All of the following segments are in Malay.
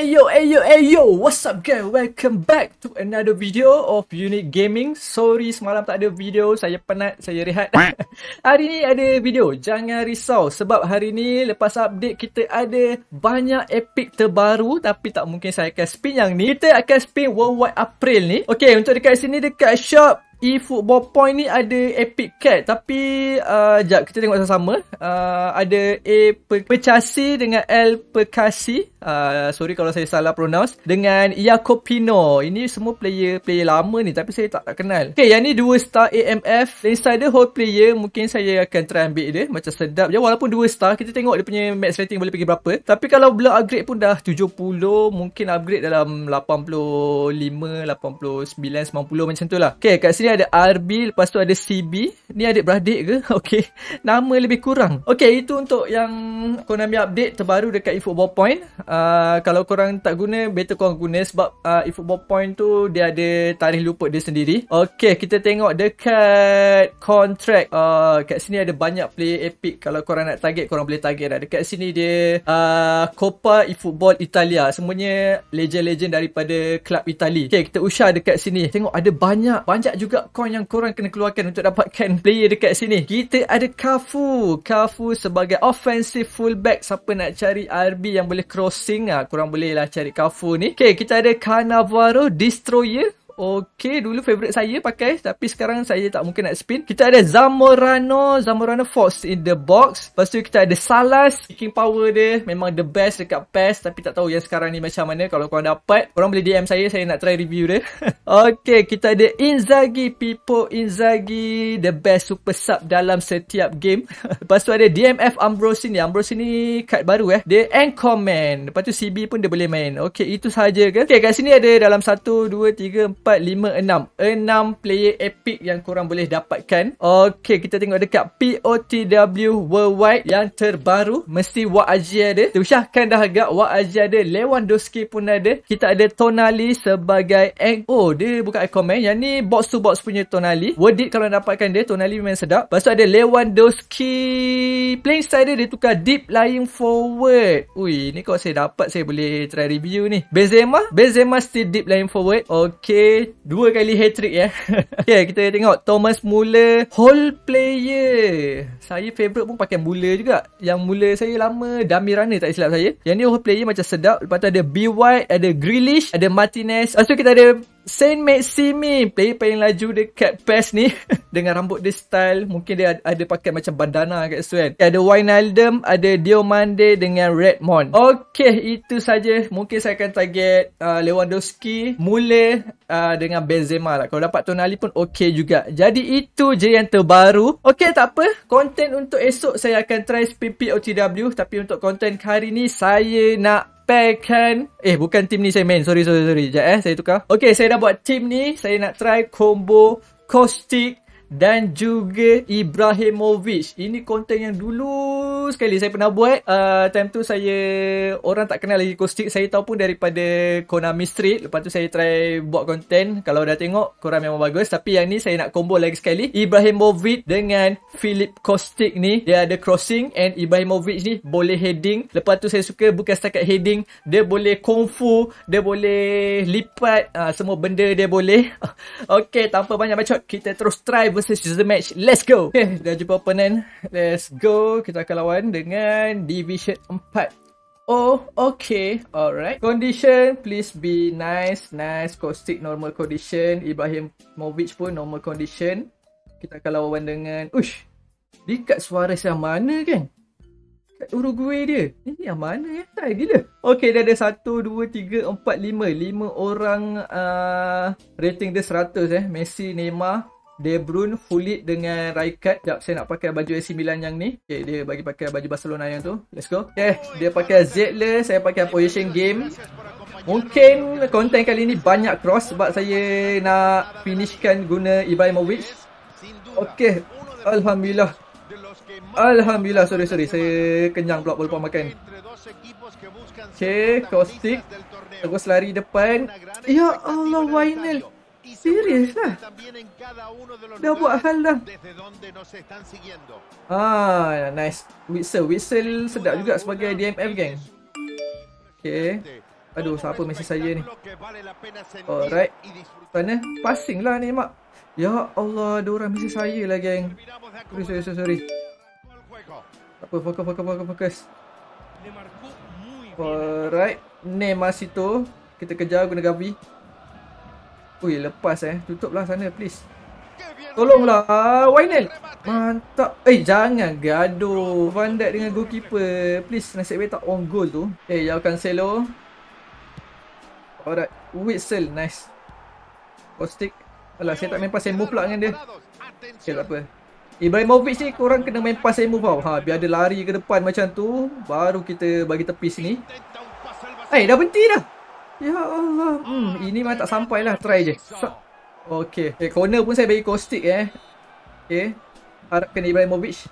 Ayo, ayo, ayo, what's up guys, welcome back to another video of Unique Gaming Sorry semalam tak ada video, saya penat, saya rehat Hari ni ada video, jangan risau Sebab hari ni lepas update kita ada banyak epic terbaru Tapi tak mungkin saya akan spin yang ni Kita akan spin Worldwide April ni Okay, untuk dekat sini, dekat shop E-Football Point ni ada Epic Cat Tapi uh, Sekejap kita tengok sama-sama uh, Ada A pecasi Dengan L pecasi uh, Sorry kalau saya salah pronounce Dengan Iacopino Ini semua player Player lama ni Tapi saya tak, tak kenal Okay yang ni dua star AMF Insider whole player Mungkin saya akan try ambil dia Macam sedap je Walaupun dua star Kita tengok dia punya max rating Boleh pergi berapa Tapi kalau belum upgrade pun dah 70 Mungkin upgrade dalam 85 89 90 macam tu lah Okay kat sini ada RB, lepas tu ada CB. Ni adik-beradik ke? Okay. Nama lebih kurang. Okay, itu untuk yang korang Konami update terbaru dekat eFootball Point. Uh, kalau korang tak guna, better korang guna sebab uh, eFootball Point tu dia ada tarikh luput dia sendiri. Okay, kita tengok dekat contract. Uh, kat sini ada banyak player epic. Kalau korang nak target, korang boleh target lah. Dekat sini dia uh, Coppa eFootball Italia. Semuanya legend-legend daripada klub Itali. Okay, kita usah dekat sini. Tengok ada banyak, banyak juga coin yang korang kena keluarkan untuk dapatkan player dekat sini. Kita ada Kafu. Kafu sebagai offensive fullback. Siapa nak cari RB yang boleh crossing? Ha, korang lah cari Kafu ni. Okay, kita ada Cannavaro Destroyer. Okay, dulu favorite saya pakai tapi sekarang saya tak mungkin nak spin. Kita ada Zamorano, Zamorano Fox in the box. Pastu kita ada Salas, kicking power dia memang the best dekat PES tapi tak tahu yang sekarang ni macam mana. Kalau kau dapat, korang boleh DM saya, saya nak try review dia. okay, kita ada Inzaghi, Pipo Inzaghi, the best super sub dalam setiap game. Pastu ada DMF Ambrosini. Ambrosini ni kad baru eh. Dia and command. Lepas tu CB pun dia boleh main. Okay, itu saja ke? Okay, kat sini ada dalam 1, 2, 3, 4, 4, 5, 6 6 player epic yang korang boleh dapatkan Okay, kita tengok dekat POTW Worldwide Yang terbaru Mesti Wak Aji ada Tusyahkan dah agak Wak Aji ada Lewandowski pun ada Kita ada Tonali sebagai egg. Oh, dia buka komen Yang ni box to box punya Tonali Worth it kalau dapatkan dia Tonali memang sedap Lepas ada Lewandowski Playing style dia Dia tukar deep lying forward Ui, ni kalau saya dapat Saya boleh try review ni Benzema Benzema still deep lying forward Okay dua kali hat-trick ya. Okey, ya, kita tengok Thomas Muller whole player. Saya favorite pun pakai Muller juga. Yang Muller saya lama Damirana tak silap saya. Yang ni whole player macam sedap. Lepas tu ada B ada Grealish, ada Martinez. Lepas tu kita ada Saint Maximi Player paling laju dekat PES ni Dengan rambut dia style Mungkin dia ada pakai macam bandana kat situ kan Ada Wijnaldum Ada Diomande Dengan Redmond Okay itu saja Mungkin saya akan target uh, Lewandowski Mule uh, Dengan Benzema lah Kalau dapat Tonali pun okay juga Jadi itu je yang terbaru Okay tak apa Konten untuk esok Saya akan try SPP OTW Tapi untuk konten hari ni Saya nak sampaikan Eh bukan team ni saya main Sorry sorry sorry Sekejap eh saya tukar Okay saya dah buat team ni Saya nak try combo Caustic dan juga Ibrahimovic. Ini konten yang dulu sekali saya pernah buat. Uh, time tu saya orang tak kenal lagi Kostik. Saya tahu pun daripada Konami Street. Lepas tu saya try buat konten. Kalau dah tengok korang memang bagus. Tapi yang ni saya nak combo lagi sekali. Ibrahimovic dengan Filip Kostik ni. Dia ada crossing and Ibrahimovic ni boleh heading. Lepas tu saya suka bukan setakat heading. Dia boleh kung fu. Dia boleh lipat. Uh, semua benda dia boleh. okay tanpa banyak macam kita terus try versus season match. Let's go. Okay, dah jumpa opponent. Let's go. Kita akan lawan dengan Division 4. Oh, okay. Alright. Condition, please be nice. Nice. Caustic, normal condition. Ibrahimovic pun normal condition. Kita akan lawan dengan... Ush. Dekat suara yang mana kan? Dekat Uruguay dia. Ini yang mana ya? Tak ada Okay, dia ada 1, 2, 3, 4, 5. 5 orang uh, rating dia 100 eh. Messi, Neymar, De Bruyne Hulit dengan Raikat Sekejap saya nak pakai baju AC Milan yang ni Okay dia bagi pakai baju Barcelona yang tu Let's go Okay eh, dia pakai Zedler Saya pakai position game Mungkin konten kali ni banyak cross Sebab saya nak finishkan guna Ibrahimovic Okay Alhamdulillah Alhamdulillah sorry sorry Saya kenyang pula walaupun makan Okay Kostik Terus lari depan Ya Allah Wainel Serius lah. Eh? Dah buat hal dah. Ah, nice. Whistle. Whistle sedap juga sebagai DMF gang. Okay. Aduh, siapa mesej saya ni? Alright. Sana. Passing lah ni, Mak. Ya Allah, ada orang mesej saya lah, gang. Sorry, sorry, sorry. sorry. Tak apa, fokus, fokus, fokus, fokus. Alright. Name masih tu. Kita kejar guna Gavi. Ui lepas eh Tutuplah sana please Tolonglah Wainel Mantap Eh jangan gaduh Van Dijk dengan goalkeeper Please nasib baik tak on goal tu Eh jauh Cancelo Alright Whistle nice Postik Alah saya tak main pasal move pula dengan dia Okay tak apa Ibrahimovic ni korang kena main pasal move tau ha, Biar dia lari ke depan macam tu Baru kita bagi tepi sini Eh dah berhenti dah Ya Allah. Hmm, ini memang tak sampai lah. Try je. okay. okay. Corner pun saya bagi call stick eh. Okay. Harapkan Ibrahimovic.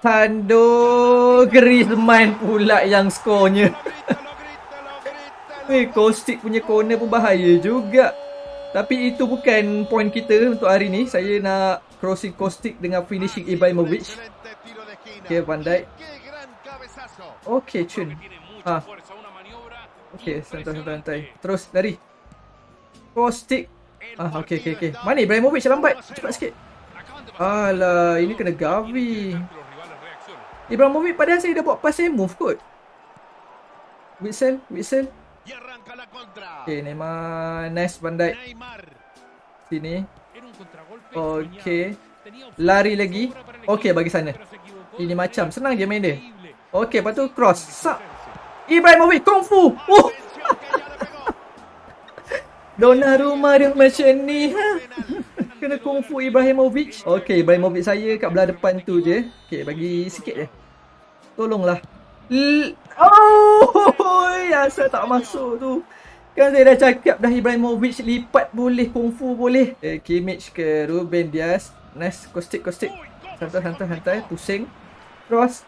Tando, Griezmann pula yang skornya. Weh, call punya corner pun bahaya juga. Tapi itu bukan point kita untuk hari ni. Saya nak crossing call dengan finishing Ibrahimovic. Okay, pandai. Okay, Chun. Ha. Okay, santai, santai, santai. Terus, lari. Oh, stick. Ah, okay, okay, okay. Mana Ibrahimovic lambat? Cepat sikit. Alah, ini kena Gavi. Eh, Ibrahimovic padahal saya dah buat pass yang move kot. Witzel, Witzel. Okay, Neymar. Nice, pandai. Sini. Okay. Lari lagi. Okay, bagi sana. Ini macam. Senang je main dia. Okay, lepas tu cross. Sup. Ibrahimovic Kung Fu oh. Dona rumah dia macam ni ha? Kena Kung Fu Ibrahimovic Okay Ibrahimovic saya kat belah depan tu je Okay bagi sikit je Tolonglah L- Oh Asal ya, tak masuk tu Kan saya dah cakap dah Ibrahimovic lipat boleh Kung Fu boleh eh, Kimmich ke Ruben Diaz Nice Kostik kostik Santai santai santai Pusing Cross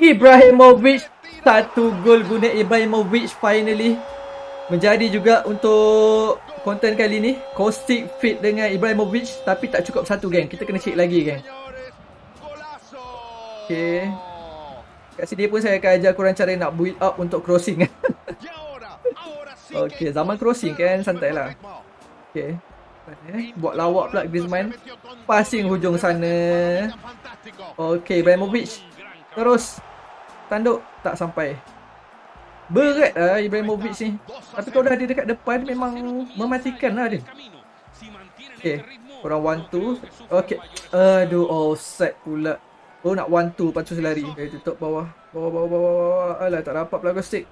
Ibrahimovic satu gol guna Ibrahimovic finally menjadi juga untuk konten kali ni Kostik fit dengan Ibrahimovic tapi tak cukup satu geng kita kena check lagi geng Okay Kat sini pun saya akan ajar korang cara nak build up untuk crossing Okay zaman crossing kan santai lah Okay eh, Buat lawak pula Griezmann Passing hujung sana Okay Ibrahimovic Terus Tanduk tak sampai Berat lah Ibrahimovic ni Tapi kalau dah ada dekat depan memang mematikan lah dia Okay Korang 1-2 Okay Aduh set pula Oh nak 1-2 lepas tu lari Okay eh, tutup bawah Bawah bawah bawah bawah Alah tak dapat pula kau stick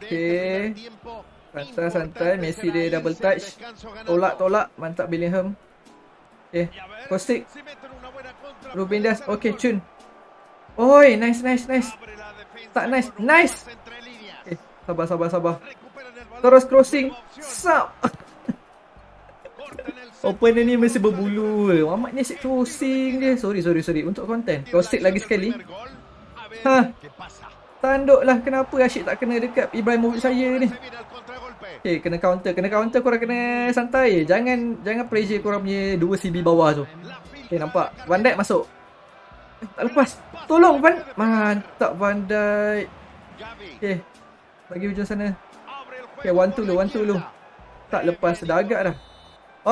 Okay Santai santai Messi dia double touch Tolak tolak Mantap Billingham Eh, okay. Postik. Rubin Dias. Okay, Chun. Oi, nice, nice, nice. Tak nice. Nice! Okay, sabar, sabar, sabar. Terus crossing. Sup! Opener ni mesti berbulu. Mamat ni asyik crossing je. Sorry, sorry, sorry. Untuk konten. Kostik lagi sekali. Ha. Tanduk lah kenapa asyik tak kena dekat Ibrahimovic saya ni. Eh hey, kena counter, kena counter korang kena santai Jangan jangan pressure korang punya 2 CB bawah tu Eh hey, nampak, Van Dijk masuk eh, Tak lepas, tolong Van Mantap Van Dijk Eh, hey, bagi hujung sana Okay, eh, one two lu, one two lu Tak lepas, dah agak dah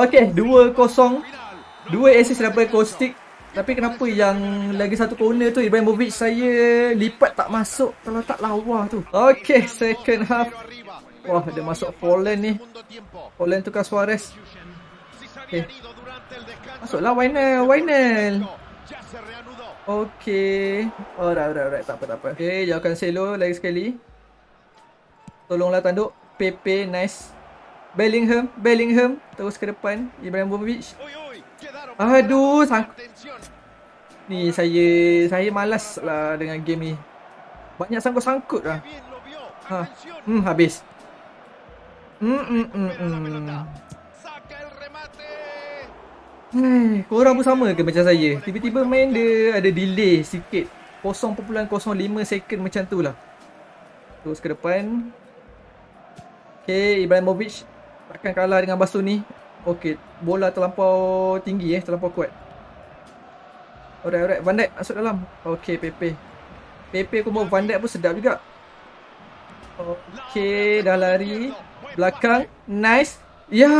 Okay, dua kosong Dua assist daripada Kostik Tapi kenapa yang lagi satu corner tu Ibrahimovic saya lipat tak masuk Kalau tak lawa tu Okay, second half Wah, dia masuk Poland ni. Poland tukar Suarez. Okay. Eh, masuklah Wainel, Wainel. Okay. Alright, alright, alright. Tak apa, tak apa. Okay, jauhkan Selo lagi sekali. Tolonglah tanduk. Pepe, nice. Bellingham, Bellingham. Terus ke depan. Ibrahimovic. Aduh, sang... Ni saya saya malas lah dengan game ni. Banyak sangkut-sangkut lah. Ha. Hmm, habis. Mm-mm-mm-mm. Mm. Saka korang pun sama ke macam saya? Tiba-tiba main dia ada delay sikit. 0.05 second macam tu lah. Terus ke depan. Okay, Ibrahimovic takkan kalah dengan Basu ni. Okay, bola terlampau tinggi eh, terlampau kuat. Alright, alright. Van Dijk masuk dalam. Okay, Pepe. Pepe aku bawa Van Dijk pun sedap juga. Okay, dah lari belakang nice ya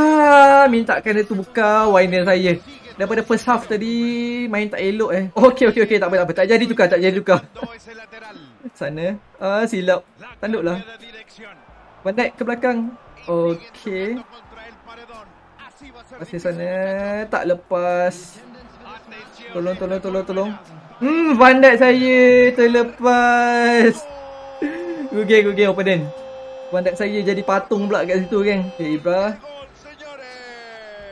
minta kena tu buka winner saya daripada first half tadi main tak elok eh okey okey okey tak apa tak apa tak jadi tukar tak jadi tukar sana ah silap lah pendek ke belakang okey masih sana tak lepas tolong tolong tolong tolong hmm pandai saya terlepas Gugeng, gugeng, opening. Pandat saya jadi patung pula kat situ kan. Okay, eh, Ibra.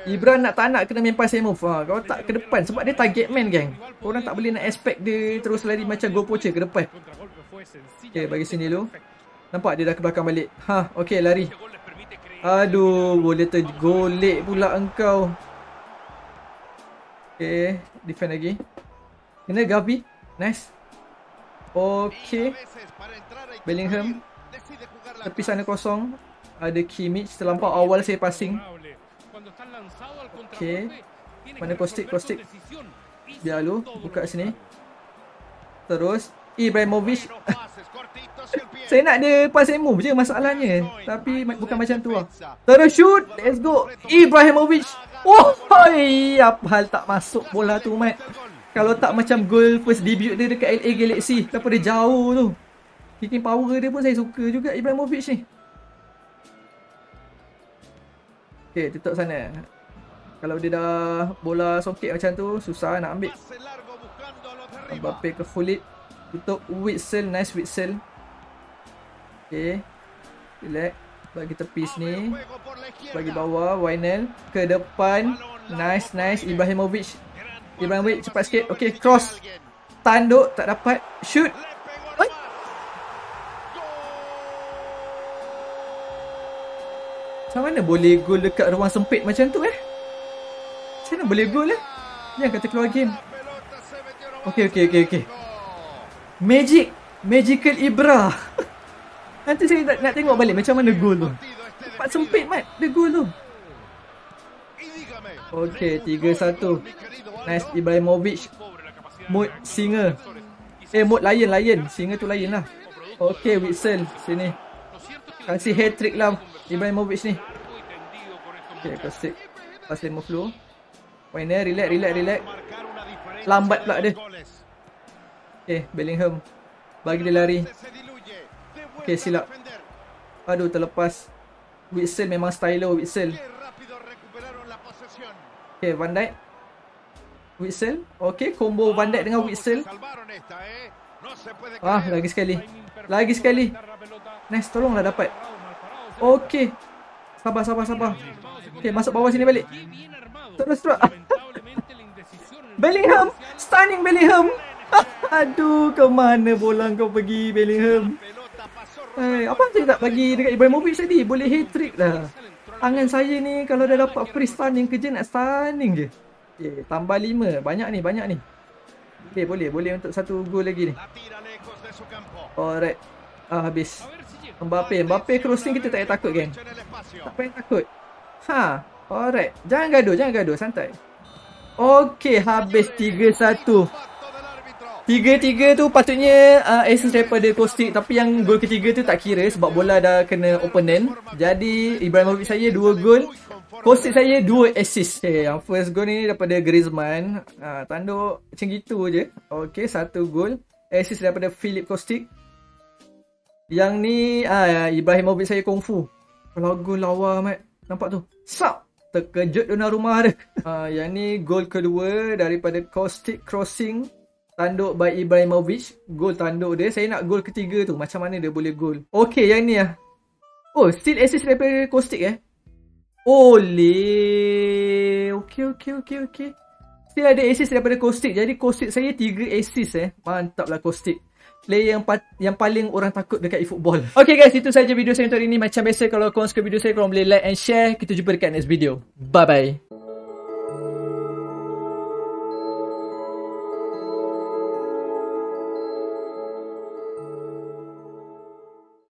Ibra nak tak nak kena main pass and move. Ha, kau tak ke depan sebab dia target man gang. Orang tak boleh nak expect dia terus lari macam go poacher ke depan. Okay, bagi sini dulu. Nampak dia dah ke belakang balik. Ha, okay, lari. Aduh, boleh tergolek pula engkau. Okay, defend lagi. Kena Gavi. Nice. Okay. Bellingham. Bellingham. Tapi sana kosong Ada Kimmich Terlampau awal saya passing Okay Mana Kostik Kostik Biar lu Buka sini Terus Ibrahimovic Saya nak dia pass and move je masalahnya Tapi bukan macam tu lah Terus shoot Let's go Ibrahimovic Wah oh, Apa hal tak masuk bola tu Matt Kalau tak macam goal first debut dia dekat LA Galaxy Tapi dia jauh tu Kicking power dia pun saya suka juga Ibrahimovic ni. Okay, tetap sana. Kalau dia dah bola soket macam tu, susah nak ambil. Mbappe ke Fulit. Tutup Witzel. Nice Witzel. Okay, Relax. Bagi tepi sini. Bagi bawah. Wynel. Ke depan. Nice, nice. Ibrahimovic. Ibrahimovic cepat sikit. Okay, cross. Tanduk. Tak dapat. Shoot. Macam mana boleh gol dekat ruang sempit macam tu eh? Macam mana boleh gol eh? Yang kata keluar game. Okey okey okey okey. Magic Magical Ibra. Nanti saya nak, nak tengok balik macam mana gol tu. Tempat sempit mat dia gol tu. Okey 3-1. Nice Ibrahimovic. Mood singa. Eh mood lain lain. Singa tu lain lah. Okey Wilson sini. Kasih hat-trick lah Ibrahimovic ni Ok aku sip Pas 5 floor Point dia relax relax relax Lambat pula dia Ok Bellingham Bagi dia lari Ok silap Aduh terlepas Witzel memang stylo Witzel Ok Van Dijk Witzel Ok combo Van Dijk dengan Witzel Wah lagi sekali Lagi sekali Nice tolonglah dapat Okey. Sabar, sabar, sabar. Okey, masuk bawah sini balik. Terus, terus. Bellingham. Stunning Bellingham. Aduh, ke mana bola kau pergi, Bellingham? Hey, eh, apa saya tak bagi dekat Ibrahimovic tadi? Boleh hat-trick lah. Tangan saya ni kalau dah dapat free stunning kerja nak stunning je. Okey tambah lima. Banyak ni, banyak ni. Okey boleh. Boleh untuk satu gol lagi ni. Alright. Ah, habis. Mbappe, Mbappe crossing kita tak payah takut geng. Tak payah takut. Ha, alright. Jangan gaduh, jangan gaduh, santai. Okey, habis 3-1. 3-3 tu patutnya uh, assist daripada Kostik tapi yang gol ketiga tu tak kira sebab bola dah kena open end. Jadi Ibrahimovic saya 2 gol. Kostik saya 2 assist. Okay, yang first gol ni daripada Griezmann. Uh, tanduk macam gitu je. Okey, satu gol. Assist daripada Philip Kostik. Yang ni ah ya, Ibrahimovic saya kung fu. Lagu lawa mat. Nampak tu. Sap. Terkejut dengan rumah dia. ah yang ni gol kedua daripada Kostik Crossing. Tanduk by Ibrahimovic. Gol tanduk dia. Saya nak gol ketiga tu. Macam mana dia boleh gol. Okey, yang ni lah. Oh still assist daripada Kostik eh. Ole. Okey, okey, okey, okey. Still ada assist daripada Kostik. Jadi Kostik saya tiga assist eh. Mantaplah lah player yang pa- yang paling orang takut dekat e-football. Okay guys, itu sahaja video saya untuk hari ini. Macam biasa, kalau korang suka video saya, korang boleh like and share. Kita jumpa dekat next video. Bye-bye.